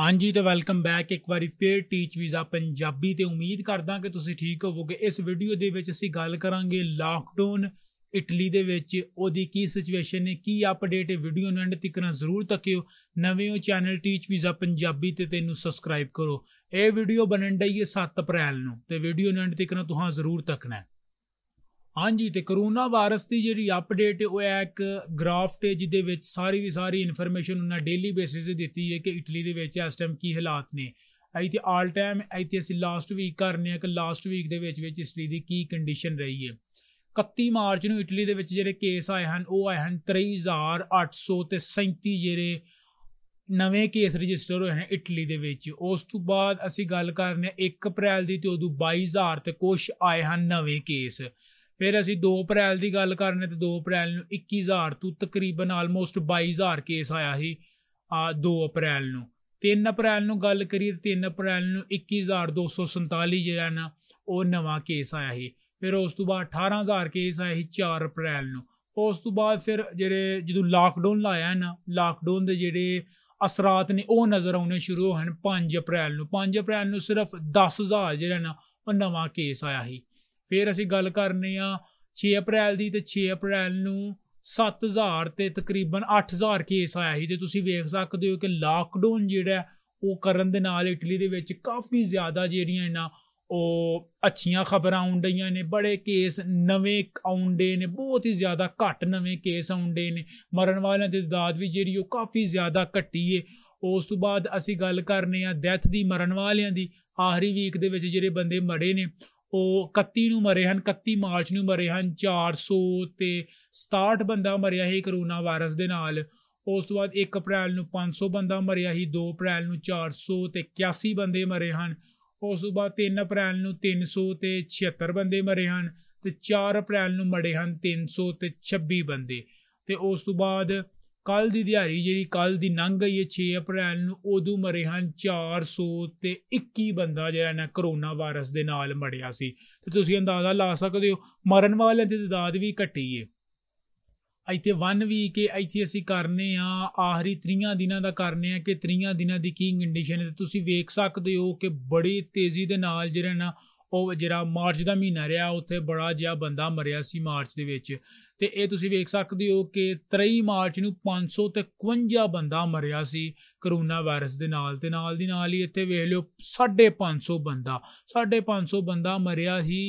ਹਾਂਜੀ ਤੇ welcome back ਇੱਕ ਵਾਰੀ ਫੇਰ ਟੀਚ ਵੀਜ਼ਾ ਪੰਜਾਬੀ ਤੇ ਉਮੀਦ ਕਰਦਾ ਕਿ ਤੁਸੀਂ ਠੀਕ ਹੋਵੋਗੇ ਇਸ ਵੀਡੀਓ ਦੇ ਵਿੱਚ ਅਸੀਂ ਗੱਲ ਕਰਾਂਗੇ ਲਾਕਡਾਊਨ ਇਟਲੀ ਦੇ ਵਿੱਚ ਉਹਦੀ ਕੀ ਸਿਚੁਏਸ਼ਨ ਹੈ ਕੀ ਅਪਡੇਟ ਹੈ ਵੀਡੀਓ ਨੂੰ ਐਂਡ ਤੱਕ ਨਾ ਜ਼ਰੂਰ ਤੱਕਿਓ ਨਵੇਂ ਹੋ ਚੈਨਲ ਟੀਚ ਵੀਜ਼ਾ ਪੰਜਾਬੀ ਤੇ ਤੈਨੂੰ ਸਬਸਕ੍ਰਾਈਬ ਕਰੋ ਇਹ ਵੀਡੀਓ ਬਣਨ ਡਈ ਹੈ 7 ਅਪ੍ਰੈਲ ਨੂੰ ਤੇ ਵੀਡੀਓ ਨੂੰ ਐਂਡ ਤੱਕ ਨਾ ਤੁਹਾਂ ਜ਼ਰੂਰ ਤੱਕਣਾ ਹਾਂਜੀ ਤੇ ਕਰੋਨਾ ਵਾਇਰਸ ਦੀ ਜਿਹੜੀ ਅਪਡੇਟ ਉਹ ਹੈ ਇੱਕ ਗ੍ਰਾਫ ਤੇ ਜਿਹਦੇ ਵਿੱਚ ਸਾਰੀ ਦੀ ਸਾਰੀ ਇਨਫੋਰਮੇਸ਼ਨ ਉਹਨਾਂ ਡੇਲੀ ਬੇਸਿਸ ਤੇ ਦਿੱਤੀ ਹੈ ਕਿ ਇਟਲੀ ਦੇ ਵਿੱਚ ਇਸ ਟਾਈਮ ਕੀ ਹਾਲਾਤ ਨੇ ਆਈ ਤੇ ਆਲ ਟਾਈਮ ਆਈ ਤੇ ਅਸੀਂ ਲਾਸਟ ਵੀਕ ਕਰਨੇ ਆ ਕਿ ਲਾਸਟ ਵੀਕ ਦੇ ਵਿੱਚ ਵਿੱਚ ਇਟਲੀ ਦੀ ਕੀ ਕੰਡੀਸ਼ਨ ਰਹੀ ਹੈ 31 ਮਾਰਚ ਨੂੰ ਇਟਲੀ ਦੇ ਵਿੱਚ ਜਿਹੜੇ ਕੇਸ ਆਏ ਹਨ ਉਹ ਆਏ ਹਨ 23837 ਜਿਹੜੇ ਨਵੇਂ ਕੇਸ ਰਜਿਸਟਰ ਹੋਏ ਹਨ ਇਟਲੀ ਦੇ ਵਿੱਚ ਉਸ ਤੋਂ ਬਾਅਦ ਅਸੀਂ ਗੱਲ ਕਰਨੇ 1 ਅਪ੍ਰੈਲ ਦੀ ਤੇ ਉਦੋਂ 22000 ਤੇ ਕੁਝ ਆਏ ਹਨ ਨਵੇਂ ਕੇਸ ਫਿਰ ਅਸੀਂ 2 ਅਪ੍ਰੈਲ ਦੀ ਗੱਲ ਕਰਨੇ ਤੇ 2 ਅਪ੍ਰੈਲ ਨੂੰ 21000 ਤੋਂ ਤਕਰੀਬਨ ਆਲਮੋਸਟ 22000 ਕੇਸ ਆਇਆ ਸੀ ਆ 2 ਅਪ੍ਰੈਲ ਨੂੰ 3 ਅਪ੍ਰੈਲ ਨੂੰ ਗੱਲ ਕਰੀਏ 3 ਅਪ੍ਰੈਲ ਨੂੰ 21247 ਜਿਹੜਾ ਨਾ ਉਹ ਨਵਾਂ ਕੇਸ ਆਇਆ ਸੀ ਫਿਰ ਉਸ ਤੋਂ ਬਾਅਦ 18000 ਕੇਸ ਆਇਆ ਸੀ 4 ਅਪ੍ਰੈਲ ਨੂੰ ਉਸ ਤੋਂ ਬਾਅਦ ਫਿਰ ਜਿਹੜੇ ਜਦੋਂ ਲਾਕਡਾਊਨ ਲਾਇਆ ਨਾ ਲਾਕਡਾਊਨ ਦੇ ਜਿਹੜੇ ਅਸਰਾਤ ਨੇ ਉਹ ਨਜ਼ਰ ਆਉਣੇ ਸ਼ੁਰੂ ਹੋਣ 5 ਅਪ੍ਰੈਲ ਨੂੰ 5 ਅਪ੍ਰੈਲ ਨੂੰ ਸਿਰਫ 10000 ਜਿਹੜਾ ਨਾ ਉਹ ਨਵਾਂ ਕੇਸ ਆਇਆ ਸੀ ਫਿਰ ਅਸੀਂ ਗੱਲ ਕਰਨੀ ਆ 6 ਅਪ੍ਰੈਲ ਦੀ ਤੇ 6 ਅਪ੍ਰੈਲ ਨੂੰ 7000 ਤੇ ਤਕਰੀਬਨ 8000 ਕੇਸ ਆਇਆ ਸੀ ਤੇ ਤੁਸੀਂ ਵੇਖ ਸਕਦੇ ਹੋ ਕਿ ਲਾਕਡਾਊਨ ਜਿਹੜਾ ਉਹ ਕਰਨ ਦੇ ਨਾਲ ਇਟਲੀ ਦੇ ਵਿੱਚ ਕਾਫੀ ਜ਼ਿਆਦਾ ਜਿਹੜੀਆਂ ਨਾ ਉਹ ਅੱਛੀਆਂ ਖਬਰਾਂ ਆਉਣ ਡਈਆਂ ਨੇ ਬੜੇ ਕੇਸ ਨਵੇਂ ਆਉਂਦੇ ਨੇ ਬਹੁਤ ਹੀ ਜ਼ਿਆਦਾ ਘੱਟ ਨਵੇਂ ਕੇਸ ਆਉਂਦੇ ਨੇ ਮਰਨ ਵਾਲਿਆਂ ਦੀ ਤਦਾਦ ਵੀ ਜਿਹੜੀ ਉਹ ਕਾਫੀ ਜ਼ਿਆਦਾ ਘਟੀ ਏ ਉਸ ਤੋਂ ਬਾਅਦ ਅਸੀਂ ਗੱਲ ਕਰਨੇ ਆ ਡੈਥ ਦੀ ਮਰਨ ਵਾਲਿਆਂ ਦੀ ਆਖਰੀ ਵੀਕ ਦੇ ਵਿੱਚ ਜਿਹੜੇ ਬੰਦੇ ਮੜੇ ਨੇ ਉਹ 31 ਨੂੰ ਮਰੇ ਹਨ 31 ਮਾਰਚ ਨੂੰ ਮਰੇ ਹਨ 400 ਤੇ 67 ਬੰਦਾ ਮਰਿਆ ਹੈ ਕਰੋਨਾ ਵਾਇਰਸ ਦੇ ਨਾਲ ਉਸ ਤੋਂ ਬਾਅਦ 1 ਅਪ੍ਰੈਲ ਨੂੰ 500 ਬੰਦਾ ਮਰਿਆ ਹੀ 2 ਅਪ੍ਰੈਲ ਨੂੰ 400 ਤੇ 81 ਬੰਦੇ ਮਰੇ ਹਨ ਉਸ ਤੋਂ ਬਾਅਦ 3 ਅਪ੍ਰੈਲ ਨੂੰ 300 ਤੇ 76 ਬੰਦੇ ਮਰੇ ਹਨ ਤੇ 4 ਅਪ੍ਰੈਲ ਨੂੰ ਮਰੇ ਹਨ 300 ਤੇ 26 ਬੰਦੇ ਤੇ ਉਸ ਤੋਂ ਬਾਅਦ ਕੱਲ ਦੀ ਦਿਹਾੜੀ ਜਿਹੜੀ ਕੱਲ ਦੀ ਲੰਘ ਗਈ ਹੈ 6 ਅਪ੍ਰੈਲ ਨੂੰ ਉਦੋਂ ਮਰੇ ਹਨ 400 ਤੇ 21 ਬੰਦਾ ਜਿਹੜਾ ਨਾ ਕਰੋਨਾ ਵਾਇਰਸ ਦੇ ਨਾਲ ਮੜਿਆ ਸੀ ਤੇ ਤੁਸੀਂ ਅੰਦਾਜ਼ਾ ਲਾ ਸਕਦੇ ਹੋ ਮਰਨ ਵਾਲਿਆਂ ਦੀ ਤਦਾਦ ਵੀ ਘਟੀ ਹੈ ਇੱਥੇ 1 ਵੀਕ ਹੈ ਇੱਥੇ ਅਸੀਂ ਕਰਨੇ ਆ ਆਖਰੀ ਤਰੀਆਂ ਦਿਨਾਂ ਦਾ ਕਰਨੇ ਆ ਕਿ ਤਰੀਆਂ ਦਿਨਾਂ ਦੀ ਕੀ ਕੰਡੀਸ਼ਨ ਹੈ ਤੁਸੀਂ ਵੇਖ ਸਕਦੇ ਹੋ ਕਿ ਬੜੀ ਤੇਜ਼ੀ ਦੇ ਨਾਲ ਜਿਹੜਾ ਨਾ ਉਹ ਜਿਹੜਾ ਮਾਰਚ ਦਾ ਮਹੀਨਾ ਰਿਹਾ ਉੱਥੇ ਬੜਾ ਜਿਆ ਬੰਦਾ ਮਰਿਆ ਸੀ ਮਾਰਚ ਦੇ ਵਿੱਚ ਤੇ ਇਹ ਤੁਸੀਂ ਵੇਖ ਸਕਦੇ ਹੋ ਕਿ 23 ਮਾਰਚ ਨੂੰ 551 ਬੰਦਾ ਮਰਿਆ ਸੀ ਕਰੋਨਾ ਵਾਇਰਸ ਦੇ ਨਾਲ ਤੇ ਨਾਲ ਦੀ ਨਾਲ ਹੀ ਇੱਥੇ ਵੇਖ ਲਿਓ 550 ਬੰਦਾ 550 ਬੰਦਾ ਮਰਿਆ ਸੀ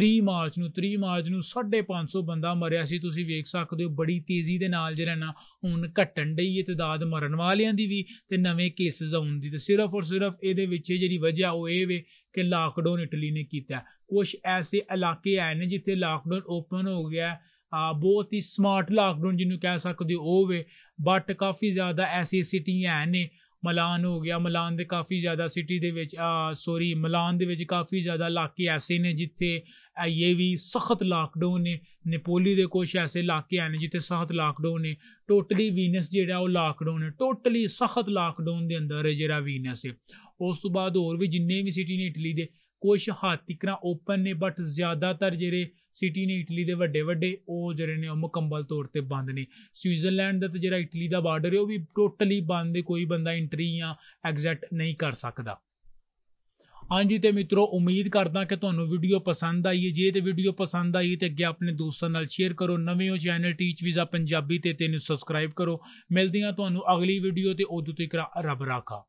30 ਮਾਰਚ ਨੂੰ 30 ਮਾਰਚ ਨੂੰ 550 ਬੰਦਾ ਮਰਿਆ ਸੀ ਤੁਸੀਂ ਵੇਖ ਸਕਦੇ ਹੋ ਬੜੀ ਤੇਜ਼ੀ ਦੇ ਨਾਲ ਜਿਹੜਾ ਨਾ ਹੁਣ ਘਟਣ ਡਈ ਹੈ ਤਦਾਦ ਮਰਨ ਵਾਲਿਆਂ ਦੀ ਵੀ ਤੇ ਨਵੇਂ ਕੇਸਸ ਆਉਣ ਦੀ ਤੇ ਸਿਰਫ ਔਰ ਸਿਰਫ ਇਹਦੇ ਵਿੱਚ ਜਿਹੜੀ ਵਜ੍ਹਾ ਉਹ ਇਹ ਵੇ ਕਿ ਲਾਕਡਾਊਨ ਇਟਲੀ ਨੇ ਕੀਤਾ ਕੁਝ ਐਸੇ ਇਲਾਕੇ ਆਏ ਨੇ ਜਿੱਥੇ ਲਾਕਡਾਊਨ ਓਪਨ ਹੋ ਗਿਆ ਆ ਬਹੁਤ ਹੀ ਸਮਾਰਟ ਲਾਕਡਾਊਨ ਜਿਹਨੂੰ ਕਹਿ ਸਕਦੇ ਹੋ ਉਹ ਵੇ ਬਟ ਕਾਫੀ ਜ਼ਿਆਦਾ ਐਸੀ ਸਿਟੀਆਂ ਨੇ ਮਲਾਨ ਹੋ ਗਿਆ ਮਲਾਨ ਦੇ ਕਾਫੀ ਜ਼ਿਆਦਾ ਸਿਟੀ ਦੇ ਵਿੱਚ ਸੌਰੀ ਮਲਾਨ ਦੇ ਵਿੱਚ ਕਾਫੀ ਜ਼ਿਆਦਾ ਇਲਾਕੇ ਐਸੇ ਨੇ ਜਿੱਥੇ ਇਹ ਵੀ ਸਖਤ ਲਾਕਡਾਊਨ ਨੇ ਨੇਪੋਲੀ ਦੇ ਕੁਝ ਐਸੇ ਇਲਾਕੇ ਆਏ ਨੇ ਜਿੱਥੇ ਸਖਤ ਲਾਕਡਾਊਨ ਨੇ ਟੋਟਲੀ ਵੀਨਸ ਜਿਹੜਾ ਉਹ ਲਾਕਡਾਊਨ ਹੈ ਟੋਟਲੀ ਸਖਤ ਲਾਕਡਾਊਨ ਦੇ ਅੰਦਰ ਜਿਹੜਾ ਵੀਨਸ ਹੈ ਉਸ ਤੋਂ ਬਾਅਦ ਹੋਰ ਵੀ ਜਿੰਨੇ ਵੀ ਸਿਟੀ ਨੇ ਇਟਲੀ ਦੇ ਕੁਝ ਹੱਦ ਤੱਕਰਾਂ ਓਪਨ ਨੇ ਬਟ ਜ਼ਿਆਦਾਤਰ ਜਿਹੜੇ ਸਿਟੀ ਨੇ ਇਟਲੀ ਦੇ ਵੱਡੇ ਵੱਡੇ ਉਹ ਜਿਹੜੇ ਨੇ ਉਹ ਮੁਕੰਮਲ ਤੌਰ ਤੇ ਬੰਦ ਨੇ ਸਵਿਟਜ਼ਰਲੈਂਡ ਦਾ ਤੇ ਜਿਹੜਾ ਇਟਲੀ ਦਾ ਬਾਰਡਰ ਹੈ ਉਹ ਵੀ ਟੋਟਲੀ ਬੰਦ ਹੈ ਕੋਈ ਬੰਦਾ ਐਂਟਰੀ ਜਾਂ ਐਗਜ਼ਿਟ ਨਹੀਂ ਕਰ ਸਕਦਾ ਹਾਂਜੀ ਤੇ ਮਿੱਤਰੋ ਉਮੀਦ ਕਰਦਾ ਕਿ ਤੁਹਾਨੂੰ ਵੀਡੀਓ ਪਸੰਦ ਆਈ ਹੈ ਜੇ ਤੇ ਵੀਡੀਓ ਪਸੰਦ ਆਈ ਤੇ ਅੱਗੇ ਆਪਣੇ ਦੋਸਤਾਂ ਨਾਲ ਸ਼ੇਅਰ ਕਰੋ ਨਵੇਂ ਹੋ ਚੈਨਲ ਟੀਚ ਵੀਜ਼ਾ ਪੰਜਾਬੀ ਤੇ ਤੈਨੂੰ ਸਬਸਕ੍ਰਾਈਬ ਕਰੋ ਮਿਲਦੀਆਂ ਤੁਹਾਨੂੰ ਅਗਲੀ ਵੀਡੀਓ ਤੇ ਉਦੋਂ ਤੱਕ ਰੱਬ ਰਾਖਾ